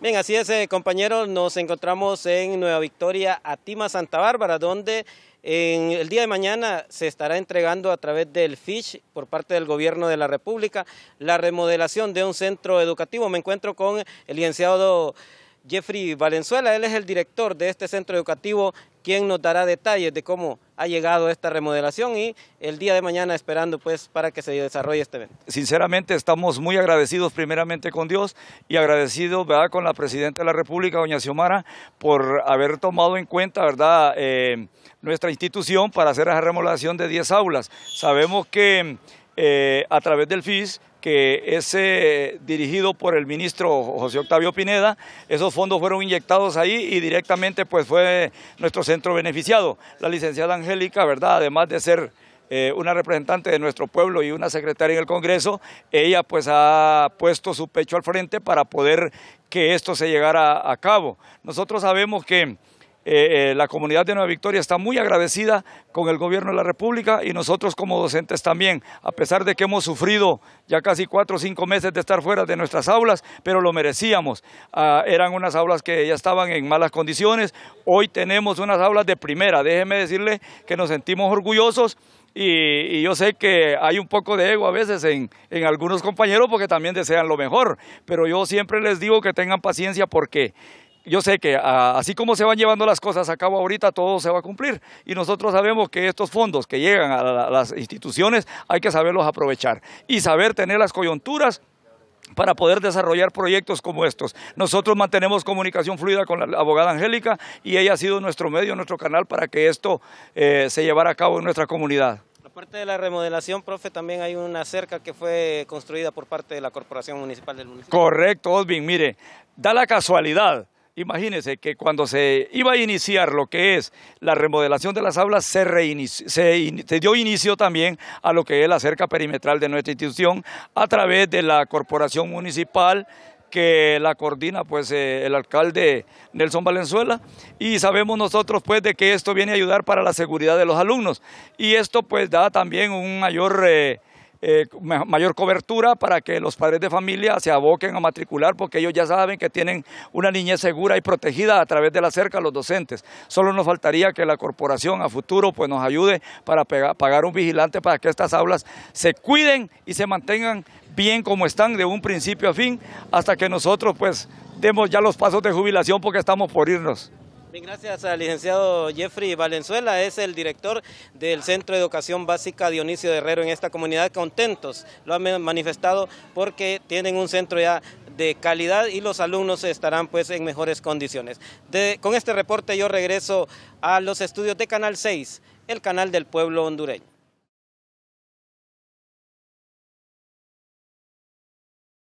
Bien, así es, eh, compañeros, nos encontramos en Nueva Victoria, Atima, Santa Bárbara, donde en el día de mañana se estará entregando a través del FISH por parte del Gobierno de la República la remodelación de un centro educativo. Me encuentro con el licenciado Jeffrey Valenzuela, él es el director de este centro educativo, quien nos dará detalles de cómo ha llegado esta remodelación y el día de mañana esperando pues para que se desarrolle este evento. Sinceramente estamos muy agradecidos primeramente con Dios y agradecidos ¿verdad? con la Presidenta de la República, doña Xiomara, por haber tomado en cuenta ¿verdad? Eh, nuestra institución para hacer la remodelación de 10 aulas. Sabemos que eh, a través del FIS que es dirigido por el ministro José Octavio Pineda. Esos fondos fueron inyectados ahí y directamente pues fue nuestro centro beneficiado. La licenciada Angélica, ¿verdad? Además de ser eh, una representante de nuestro pueblo y una secretaria en el Congreso, ella pues ha puesto su pecho al frente para poder que esto se llegara a cabo. Nosotros sabemos que eh, eh, la comunidad de Nueva Victoria está muy agradecida con el gobierno de la República y nosotros como docentes también, a pesar de que hemos sufrido ya casi cuatro o cinco meses de estar fuera de nuestras aulas, pero lo merecíamos. Ah, eran unas aulas que ya estaban en malas condiciones, hoy tenemos unas aulas de primera, déjeme decirle que nos sentimos orgullosos y, yo sé que hay un poco de ego a veces en, en, algunos compañeros porque también desean lo mejor, pero yo siempre les digo que tengan paciencia porque yo sé que ah, así como se van llevando las cosas a cabo ahorita, todo se va a cumplir. Y nosotros sabemos que estos fondos que llegan a, las instituciones hay que saberlos aprovechar y saber tener las coyunturas para poder desarrollar proyectos como estos. Nosotros mantenemos comunicación fluida con la abogada Angélica y ella ha sido nuestro medio, nuestro canal para que esto eh, se llevara a cabo en nuestra comunidad. Aparte de la remodelación, profe, también hay una cerca que fue construida por parte de la Corporación Municipal del municipio. Correcto, Osvin. Mire, da la casualidad Imagínense que cuando se iba a iniciar lo que es la remodelación de las aulas, se, se, dio inicio también a lo que es la cerca perimetral de nuestra institución a través de la corporación municipal que la coordina pues eh, el alcalde Nelson Valenzuela y sabemos nosotros pues de que esto viene a ayudar para la seguridad de los alumnos y esto pues da también un mayor... Eh, eh, mayor cobertura para que los padres de familia se aboquen a matricular porque ellos ya saben que tienen una niñez segura y protegida a través de la cerca los docentes. Solo nos faltaría que la corporación a futuro pues, nos ayude para pagar un vigilante para que estas aulas se cuiden y se mantengan bien como están de un principio a fin hasta que nosotros pues demos ya los pasos de jubilación porque estamos por irnos gracias al licenciado Jeffrey Valenzuela, es el director del Centro de Educación Básica Dionisio de Herrero en esta comunidad. Contentos, lo han manifestado porque tienen un centro ya de calidad y los alumnos estarán pues en mejores condiciones. con este reporte yo regreso a los estudios de Canal 6, el canal del pueblo hondureño.